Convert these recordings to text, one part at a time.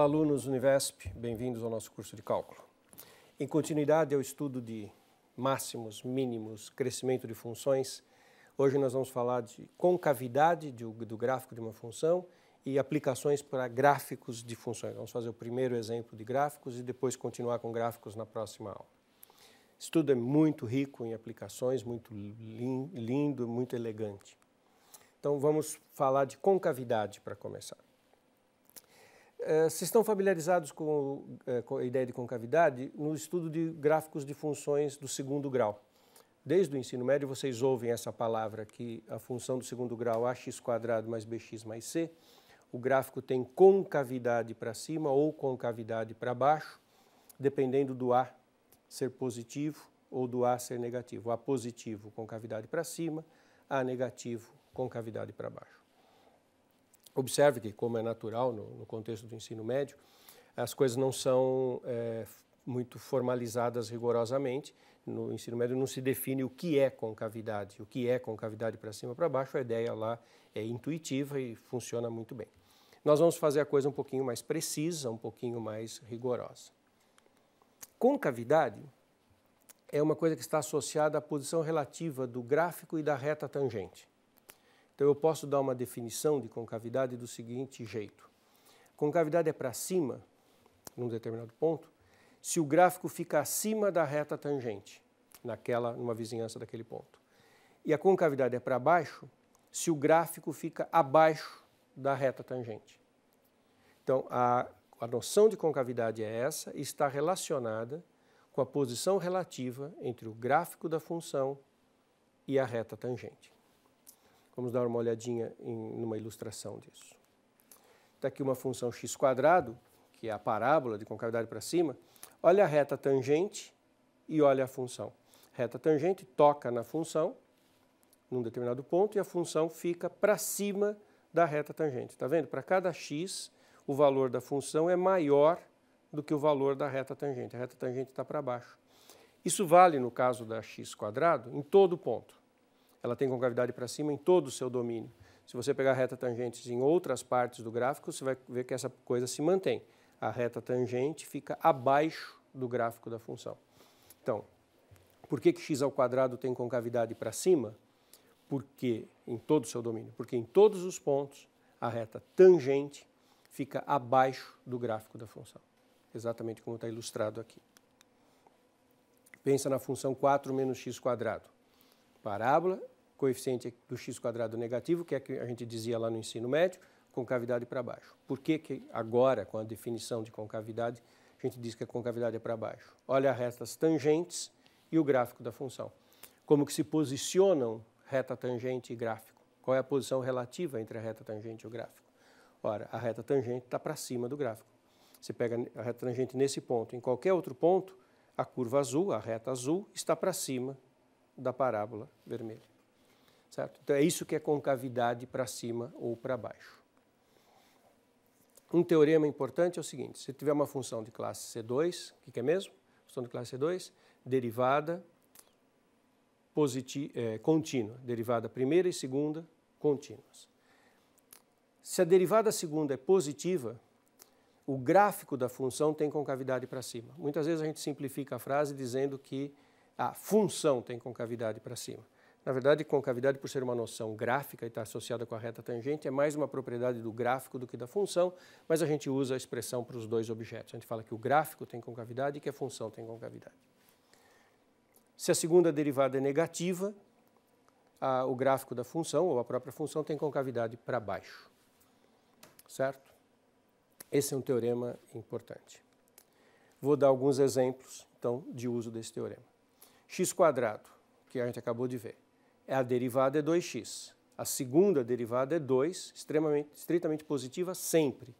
Olá, alunos Univesp, bem-vindos ao nosso curso de cálculo. Em continuidade ao estudo de máximos, mínimos, crescimento de funções, hoje nós vamos falar de concavidade do gráfico de uma função e aplicações para gráficos de funções. Vamos fazer o primeiro exemplo de gráficos e depois continuar com gráficos na próxima aula. estudo é muito rico em aplicações, muito lindo, muito elegante. Então vamos falar de concavidade para começar. Eh, Se estão familiarizados com, eh, com a ideia de concavidade no estudo de gráficos de funções do segundo grau. Desde o ensino médio vocês ouvem essa palavra que a função do segundo grau ax quadrado mais bx mais c, o gráfico tem concavidade para cima ou concavidade para baixo, dependendo do a ser positivo ou do a ser negativo. A positivo, concavidade para cima, a negativo, concavidade para baixo. Observe que, como é natural no, no contexto do ensino médio, as coisas não são é, muito formalizadas rigorosamente. No ensino médio não se define o que é concavidade. O que é concavidade para cima para baixo, a ideia lá é intuitiva e funciona muito bem. Nós vamos fazer a coisa um pouquinho mais precisa, um pouquinho mais rigorosa. Concavidade é uma coisa que está associada à posição relativa do gráfico e da reta tangente. Então eu posso dar uma definição de concavidade do seguinte jeito: concavidade é para cima, num determinado ponto, se o gráfico fica acima da reta tangente, naquela, numa vizinhança daquele ponto. E a concavidade é para baixo se o gráfico fica abaixo da reta tangente. Então a, a noção de concavidade é essa e está relacionada com a posição relativa entre o gráfico da função e a reta tangente. Vamos dar uma olhadinha em numa ilustração disso. Está aqui uma função x quadrado, que é a parábola de concavidade para cima. Olha a reta tangente e olha a função. Reta tangente toca na função num determinado ponto e a função fica para cima da reta tangente. Está vendo? Para cada x, o valor da função é maior do que o valor da reta tangente. A reta tangente está para baixo. Isso vale no caso da x quadrado em todo ponto ela tem concavidade para cima em todo o seu domínio. Se você pegar reta tangentes em outras partes do gráfico, você vai ver que essa coisa se mantém. A reta tangente fica abaixo do gráfico da função. Então, por que, que x ao quadrado tem concavidade para cima? Porque em todo o seu domínio, porque em todos os pontos a reta tangente fica abaixo do gráfico da função, exatamente como está ilustrado aqui. Pensa na função 4 menos x quadrado parábola, coeficiente do x quadrado negativo, que é que a gente dizia lá no ensino médio, concavidade para baixo. Por que, que agora, com a definição de concavidade, a gente diz que a concavidade é para baixo? Olha as retas tangentes e o gráfico da função. Como que se posicionam reta tangente e gráfico? Qual é a posição relativa entre a reta tangente e o gráfico? Ora, a reta tangente está para cima do gráfico. Você pega a reta tangente nesse ponto. Em qualquer outro ponto, a curva azul, a reta azul, está para cima da parábola vermelha. Certo? Então é isso que é concavidade para cima ou para baixo. Um teorema importante é o seguinte: se tiver uma função de classe C2, o que, que é mesmo? Função de classe C2, derivada é, contínua, derivada primeira e segunda contínuas. Se a derivada segunda é positiva, o gráfico da função tem concavidade para cima. Muitas vezes a gente simplifica a frase dizendo que a função tem concavidade para cima. Na verdade, concavidade, por ser uma noção gráfica e estar tá associada com a reta tangente, é mais uma propriedade do gráfico do que da função, mas a gente usa a expressão para os dois objetos. A gente fala que o gráfico tem concavidade e que a função tem concavidade. Se a segunda derivada é negativa, a, o gráfico da função, ou a própria função, tem concavidade para baixo. Certo? Esse é um teorema importante. Vou dar alguns exemplos, então, de uso desse teorema x quadrado, que a gente acabou de ver. É a derivada é 2x. A segunda derivada é 2, extremamente, estritamente positiva sempre.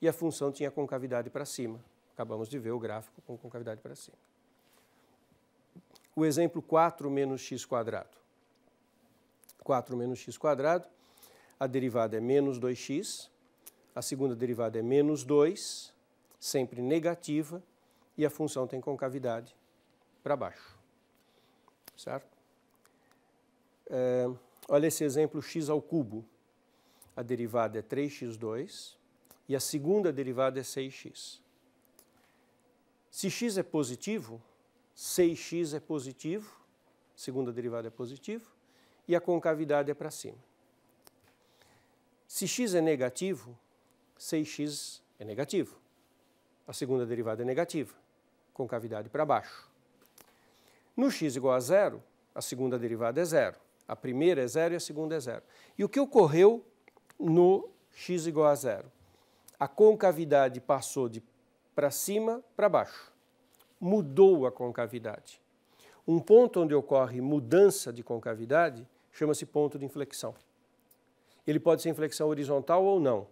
E a função tinha concavidade para cima. Acabamos de ver o gráfico com concavidade para cima. O exemplo 4 menos x quadrado. 4 menos x quadrado, a derivada é menos 2x, a segunda derivada é menos 2, sempre negativa, e a função tem concavidade para baixo. Certo? É, olha esse exemplo x ao cubo. A derivada é 3x2 e a segunda derivada é 6x. Se x é positivo, 6x é positivo, segunda derivada é positivo, e a concavidade é para cima. Se x é negativo, 6x é negativo. A segunda derivada é negativa, concavidade para baixo. No x igual a zero, a segunda derivada é zero. A primeira é zero e a segunda é zero. E o que ocorreu no x igual a zero? A concavidade passou de para cima para baixo. Mudou a concavidade. Um ponto onde ocorre mudança de concavidade chama-se ponto de inflexão. Ele pode ser inflexão horizontal ou não.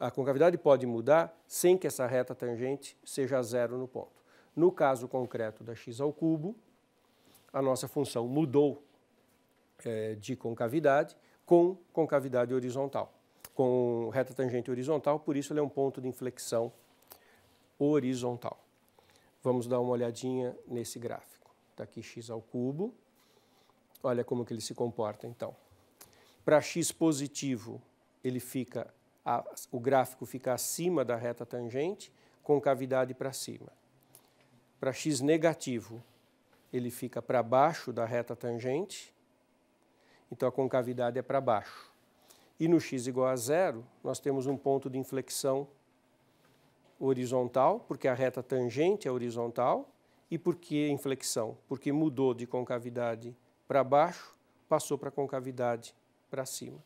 A, a concavidade pode mudar sem que essa reta tangente seja zero no ponto. No caso concreto da x ao cubo, a nossa função mudou é, de concavidade com concavidade horizontal, com reta tangente horizontal, por isso ele é um ponto de inflexão horizontal. Vamos dar uma olhadinha nesse gráfico. Está aqui x ao cubo. Olha como que ele se comporta, então. Para x positivo, ele fica a, o gráfico fica acima da reta tangente, concavidade para cima. Para x negativo, ele fica para baixo da reta tangente, então a concavidade é para baixo. E no x igual a zero, nós temos um ponto de inflexão horizontal, porque a reta tangente é horizontal. E por que inflexão? Porque mudou de concavidade para baixo, passou para concavidade para cima.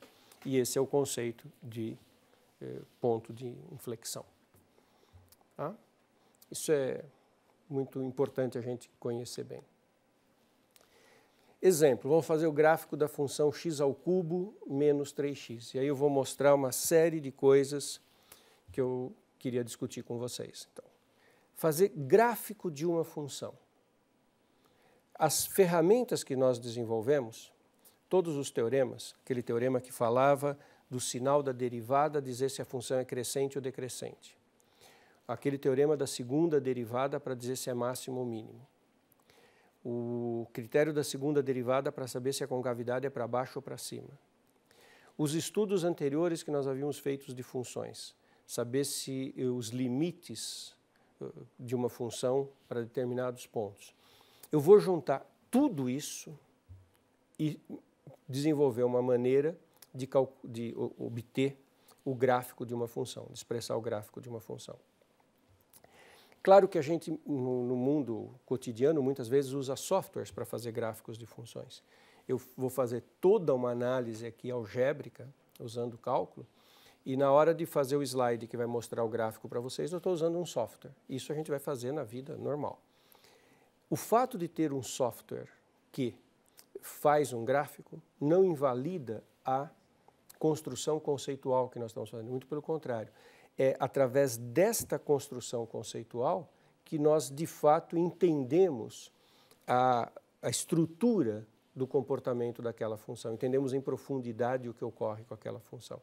E esse é o conceito de eh, ponto de inflexão. Tá? Isso é muito importante a gente conhecer bem. Exemplo, vamos fazer o gráfico da função x ao cubo menos 3x. E aí eu vou mostrar uma série de coisas que eu queria discutir com vocês. Então, fazer gráfico de uma função. As ferramentas que nós desenvolvemos, todos os teoremas, aquele teorema que falava do sinal da derivada dizer se a função é crescente ou decrescente. Aquele teorema da segunda derivada para dizer se é máximo ou mínimo o critério da segunda derivada para saber se a concavidade é para baixo ou para cima. Os estudos anteriores que nós havíamos feito de funções, saber se eh, os limites eh, de uma função para determinados pontos. Eu vou juntar tudo isso e desenvolver uma maneira de, de obter o gráfico de uma função, de expressar o gráfico de uma função. Claro que a gente, no, no mundo cotidiano, muitas vezes usa softwares para fazer gráficos de funções. Eu vou fazer toda uma análise aqui algébrica, usando cálculo, e na hora de fazer o slide que vai mostrar o gráfico para vocês, eu estou usando um software. Isso a gente vai fazer na vida normal. O fato de ter um software que faz um gráfico não invalida a construção conceitual que nós estamos fazendo, muito pelo contrário é através desta construção conceitual que nós, de fato, entendemos a, a estrutura do comportamento daquela função, entendemos em profundidade o que ocorre com aquela função.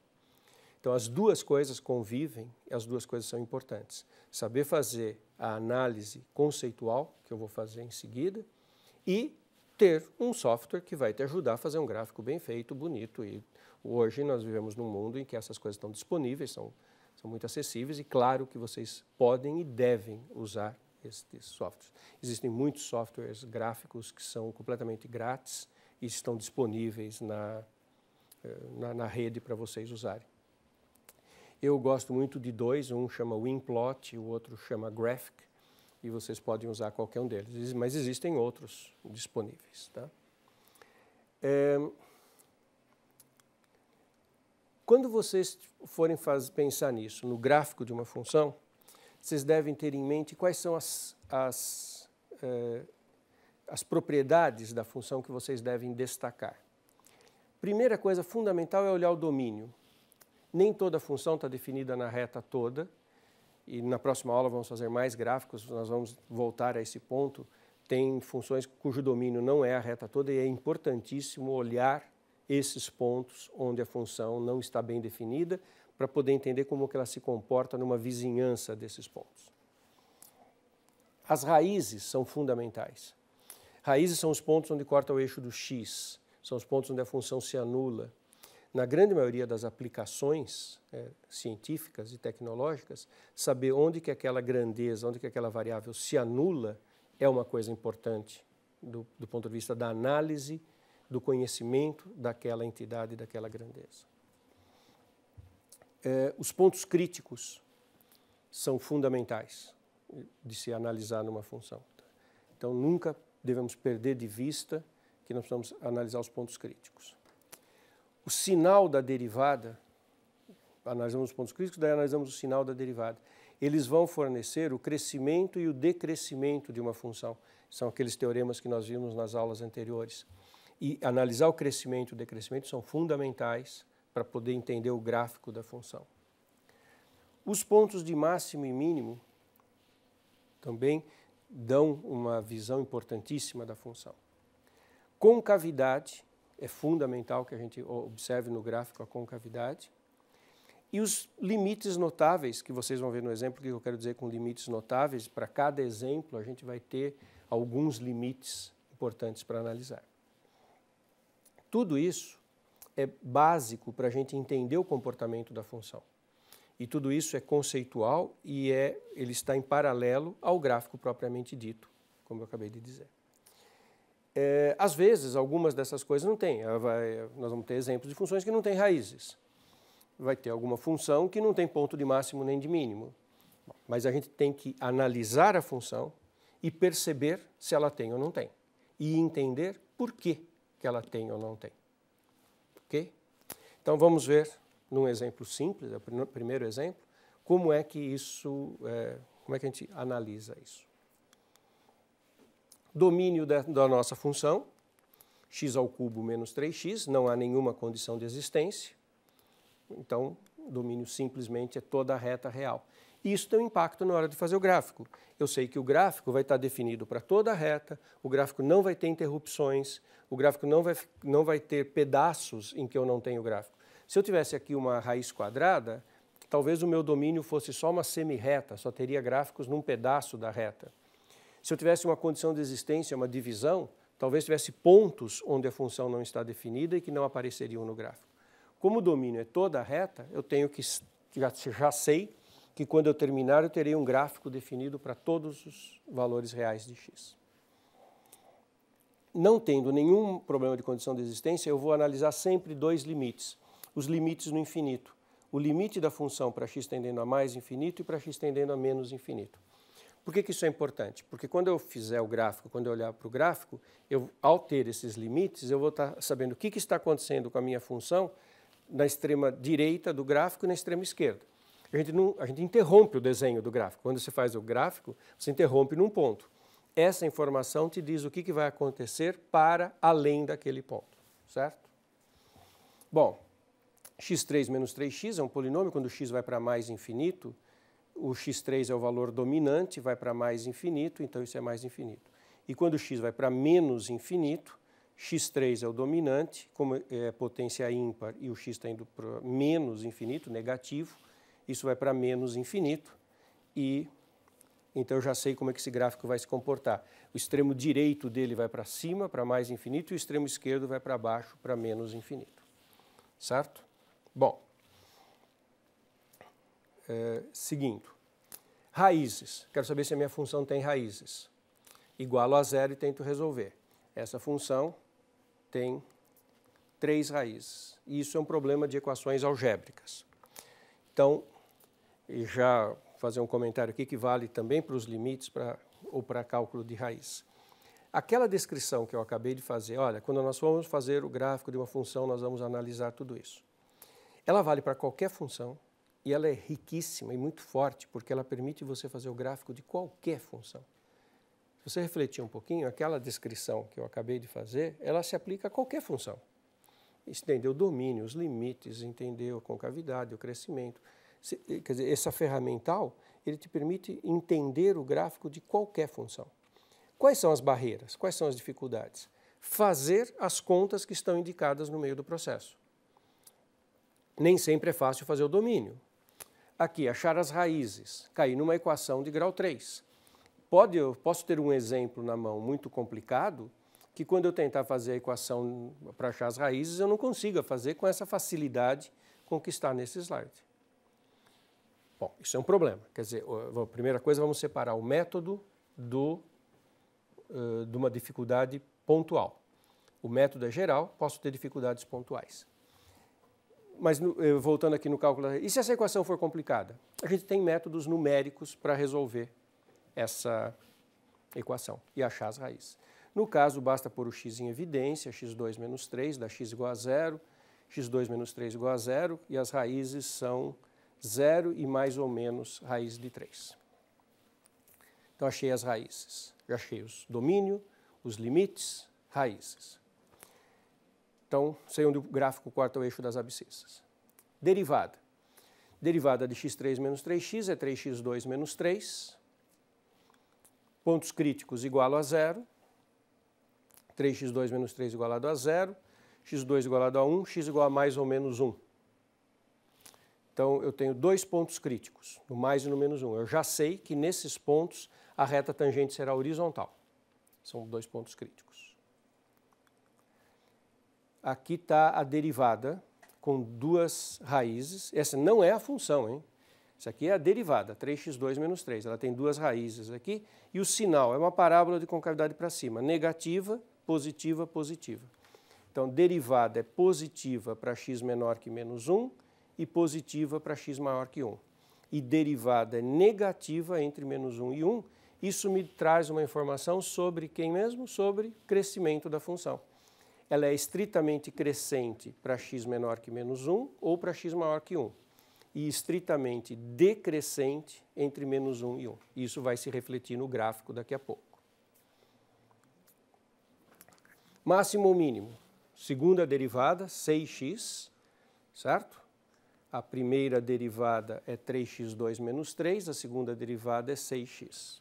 Então, as duas coisas convivem as duas coisas são importantes. Saber fazer a análise conceitual, que eu vou fazer em seguida, e ter um software que vai te ajudar a fazer um gráfico bem feito, bonito. E hoje nós vivemos num mundo em que essas coisas estão disponíveis, são são muito acessíveis e claro que vocês podem e devem usar estes softwares. Existem muitos softwares gráficos que são completamente grátis e estão disponíveis na, eh, na, na rede para vocês usarem. Eu gosto muito de dois, um chama Winplot e o outro chama Graphic, e vocês podem usar qualquer um deles, mas existem outros disponíveis. Tá? É... Quando vocês forem fazer, pensar nisso, no gráfico de uma função, vocês devem ter em mente quais são as, as, eh, as propriedades da função que vocês devem destacar. Primeira coisa fundamental é olhar o domínio. Nem toda função está definida na reta toda, e na próxima aula vamos fazer mais gráficos, nós vamos voltar a esse ponto. Tem funções cujo domínio não é a reta toda, e é importantíssimo olhar esses pontos onde a função não está bem definida para poder entender como que ela se comporta numa vizinhança desses pontos. As raízes são fundamentais. Raízes são os pontos onde corta o eixo do x, são os pontos onde a função se anula. Na grande maioria das aplicações é, científicas e tecnológicas, saber onde que aquela grandeza, onde que aquela variável se anula é uma coisa importante do, do ponto de vista da análise do conhecimento daquela entidade, daquela grandeza. É, os pontos críticos são fundamentais de se analisar numa função. Então, nunca devemos perder de vista que nós precisamos analisar os pontos críticos. O sinal da derivada, analisamos os pontos críticos, daí analisamos o sinal da derivada. Eles vão fornecer o crescimento e o decrescimento de uma função. São aqueles teoremas que nós vimos nas aulas anteriores e analisar o crescimento e o decrescimento são fundamentais para poder entender o gráfico da função. Os pontos de máximo e mínimo também dão uma visão importantíssima da função. Concavidade, é fundamental que a gente observe no gráfico a concavidade. E os limites notáveis, que vocês vão ver no exemplo, que eu quero dizer com limites notáveis, para cada exemplo a gente vai ter alguns limites importantes para analisar. Tudo isso é básico para a gente entender o comportamento da função. E tudo isso é conceitual e é, ele está em paralelo ao gráfico propriamente dito, como eu acabei de dizer. É, às vezes, algumas dessas coisas não têm. nós vamos ter exemplos de funções que não têm raízes. Vai ter alguma função que não tem ponto de máximo nem de mínimo. Mas a gente tem que analisar a função e perceber se ela tem ou não tem. E entender por quê que ela tem ou não tem. Ok? Então vamos ver num exemplo simples, é o primeiro exemplo, como é que isso, é, como é que a gente analisa isso? Domínio da, da nossa função, x ao cubo menos 3x, não há nenhuma condição de existência. Então, domínio simplesmente é toda a reta real. Isso tem um impacto na hora de fazer o gráfico. Eu sei que o gráfico vai estar definido para toda a reta, o gráfico não vai ter interrupções, o gráfico não vai, não vai ter pedaços em que eu não tenho gráfico. Se eu tivesse aqui uma raiz quadrada, talvez o meu domínio fosse só uma semi-reta, só teria gráficos num pedaço da reta. Se eu tivesse uma condição de existência, uma divisão, talvez tivesse pontos onde a função não está definida e que não apareceriam no gráfico. Como o domínio é toda a reta, eu tenho que já, já sei que quando eu terminar eu terei um gráfico definido para todos os valores reais de x não tendo nenhum problema de condição de existência, eu vou analisar sempre dois limites. Os limites no infinito. O limite da função para x tendendo a mais infinito e para x tendendo a menos infinito. Por que, que, isso é importante? Porque quando eu fizer o gráfico, quando eu olhar para o gráfico, eu, ao ter esses limites, eu vou estar sabendo o que, que está acontecendo com a minha função na extrema direita do gráfico e na extrema esquerda. A gente, não, a gente interrompe o desenho do gráfico. Quando você faz o gráfico, você interrompe num ponto essa informação te diz o que, que vai acontecer para além daquele ponto, certo? Bom, x3 menos 3x é um polinômio, quando x vai para mais infinito, o x3 é o valor dominante, vai para mais infinito, então isso é mais infinito. E quando x vai para menos infinito, x3 é o dominante, como é potência ímpar e o x está indo para menos infinito, negativo, isso vai para menos infinito, e então eu já sei como é que esse gráfico vai se comportar. O extremo direito dele vai para cima, para mais infinito, e o extremo esquerdo vai para baixo, para menos infinito. Certo? Bom, é, seguindo. Raízes. Quero saber se a minha função tem raízes. Igualo a zero e tento resolver. Essa função tem três raízes. E isso é um problema de equações algébricas. Então, já fazer um comentário aqui que vale também para os limites pra, ou para cálculo de raiz. Aquela descrição que eu acabei de fazer, olha, quando nós formos fazer o gráfico de uma função, nós vamos analisar tudo isso. Ela vale para qualquer função e ela é riquíssima e muito forte porque ela permite você fazer o gráfico de qualquer função. Se você refletir um pouquinho, aquela descrição que eu acabei de fazer, ela se aplica a qualquer função. Entender o domínio, os limites, entender a concavidade, o crescimento, eh, quer dizer, essa ferramental, ele te permite entender o gráfico de qualquer função. Quais são as barreiras? Quais são as dificuldades? Fazer as contas que estão indicadas no meio do processo. Nem sempre é fácil fazer o domínio. Aqui, achar as raízes, cair numa equação de grau 3. Pode, eu posso ter um exemplo na mão muito complicado, que quando eu tentar fazer a equação para achar as raízes, eu não consiga fazer com essa facilidade com que está nesse slide. Bom, isso é um problema. Quer dizer, a primeira coisa, vamos separar o método do, uh, de uma dificuldade pontual. O método é geral, posso ter dificuldades pontuais. Mas eh, voltando aqui no cálculo, e se essa equação for complicada? A gente tem métodos numéricos para resolver essa equação e achar as raízes. No caso, basta pôr o x em evidência, x2 menos 3 dá x igual a zero, x2 menos 3 igual a zero, e as raízes são 0 e mais ou menos raiz de 3. Então achei as raízes, já achei os domínio, os limites, raízes. Então, sei onde o gráfico corta o eixo das abscissas. Derivada. Derivada de x3 menos 3x é 3x2 menos 3. Pontos críticos igual a zero. 3x2 menos 3 igualado a zero. x2 igualado a 1, x igual a mais ou menos 1. Então, eu tenho dois pontos críticos, no mais e no menos um. Eu já sei que nesses pontos a reta tangente será horizontal. São dois pontos críticos. Aqui está a derivada com duas raízes. Essa não é a função, hein? Isso aqui é a derivada, 3x2 menos 3. Ela tem duas raízes aqui. E o sinal é uma parábola de concavidade para cima. Negativa, positiva, positiva. Então, derivada é positiva para x menor que menos 1 e positiva para x maior que 1. E derivada negativa entre menos 1 e 1, isso me traz uma informação sobre quem mesmo? Sobre crescimento da função. Ela é estritamente crescente para x menor que menos 1 ou para x maior que 1. E estritamente decrescente entre menos 1 e 1. Isso vai se refletir no gráfico daqui a pouco. Máximo ou mínimo? Segunda derivada, 6x, certo? A primeira derivada é 3x2 menos 3, a segunda derivada é 6x.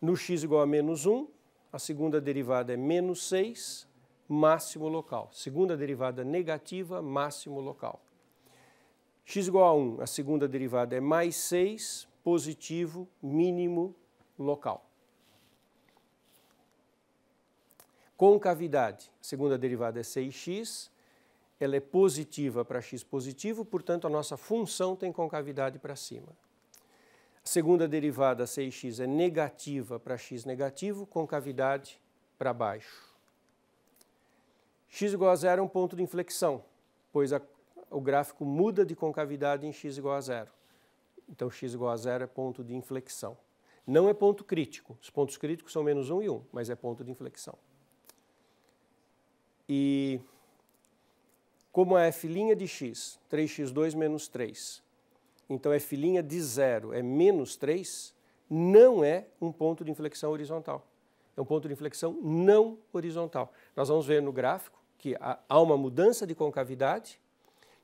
No x igual a menos 1, a segunda derivada é menos 6, máximo local. Segunda derivada negativa, máximo local. x igual a 1, a segunda derivada é mais 6, positivo, mínimo local. Concavidade, segunda derivada é 6x, ela é positiva para x positivo, portanto a nossa função tem concavidade para cima. A segunda derivada, 6x, é negativa para x negativo, concavidade para baixo. x igual a zero é um ponto de inflexão, pois a, o gráfico muda de concavidade em x igual a zero. Então x igual a zero é ponto de inflexão. Não é ponto crítico, os pontos críticos são menos 1 e 1, mas é ponto de inflexão. E como a é f' de x, 3x2 menos 3, então é f' de zero é menos 3, não é um ponto de inflexão horizontal. É um ponto de inflexão não horizontal. Nós vamos ver no gráfico que há uma mudança de concavidade,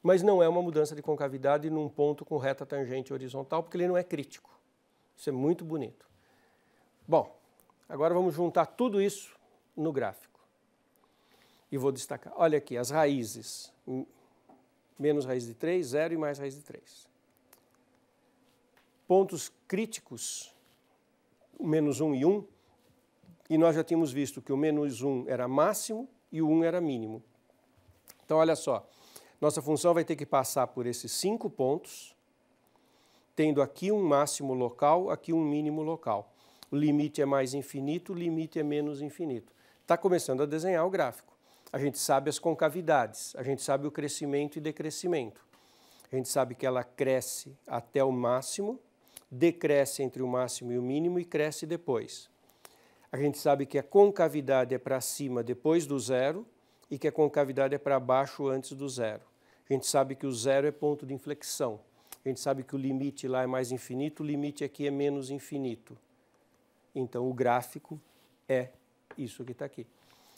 mas não é uma mudança de concavidade num ponto com reta tangente horizontal, porque ele não é crítico. Isso é muito bonito. Bom, agora vamos juntar tudo isso no gráfico e vou destacar. Olha aqui, as raízes. Menos raiz de 3, 0 e mais raiz de 3. Pontos críticos, o menos 1 e 1. E nós já tínhamos visto que o menos 1 era máximo e o 1 era mínimo. Então, olha só. Nossa função vai ter que passar por esses cinco pontos, tendo aqui um máximo local, aqui um mínimo local. O limite é mais infinito, o limite é menos infinito. Está começando a desenhar o gráfico a gente sabe as concavidades, a gente sabe o crescimento e decrescimento. A gente sabe que ela cresce até o máximo, decresce entre o máximo e o mínimo e cresce depois. A gente sabe que a concavidade é para cima depois do zero e que a concavidade é para baixo antes do zero. A gente sabe que o zero é ponto de inflexão. A gente sabe que o limite lá é mais infinito, o limite aqui é menos infinito. Então o gráfico é isso que está aqui.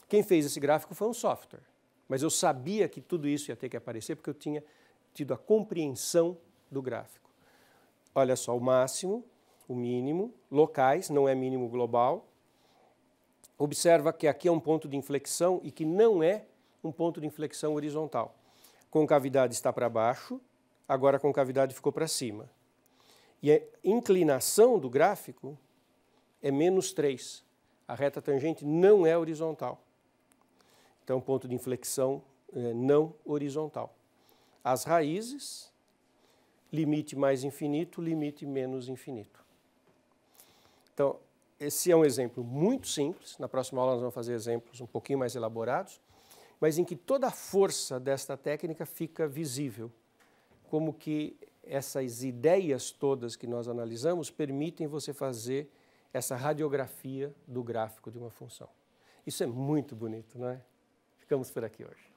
Quem fez esse gráfico foi um software, mas eu sabia que tudo isso ia ter que aparecer porque eu tinha tido a compreensão do gráfico. Olha só, o máximo, o mínimo, locais, não é mínimo global. Observa que aqui é um ponto de inflexão e que não é um ponto de inflexão horizontal. Concavidade está para baixo, agora a concavidade ficou para cima. E a inclinação do gráfico é menos 3. A reta tangente não é horizontal. Então, é ponto de inflexão é, não horizontal. As raízes, limite mais infinito, limite menos infinito. Então, esse é um exemplo muito simples. Na próxima aula, nós vamos fazer exemplos um pouquinho mais elaborados, mas em que toda a força desta técnica fica visível. Como que essas ideias todas que nós analisamos permitem você fazer essa radiografia do gráfico de uma função. Isso é muito bonito, não é? Ficamos por aqui hoje.